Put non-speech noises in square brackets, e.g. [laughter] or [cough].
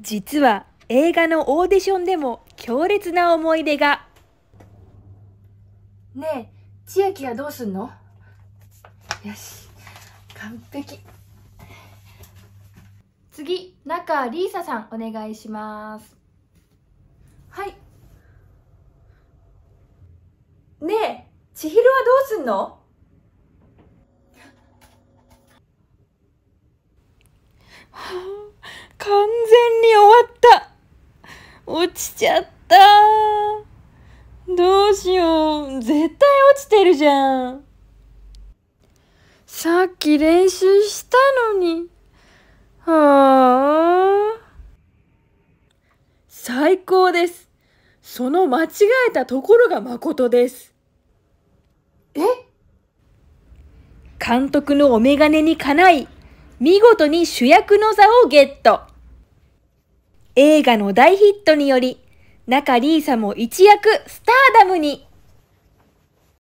実は映画のオーディションでも強烈な思い出がねえ千秋はどうすんのよし完璧次中リーサさんお願いしますはいねえ千尋はどうすんのはあ [laughs] 完全に終わった落ちちゃったどうしよう絶対落ちてるじゃんさっき練習したのに。はあ。最高です。その間違えたところが誠です。え監督のお眼鏡にかない、見事に主役の座をゲット。映画の大ヒットにより、中里依紗も一躍スターダムに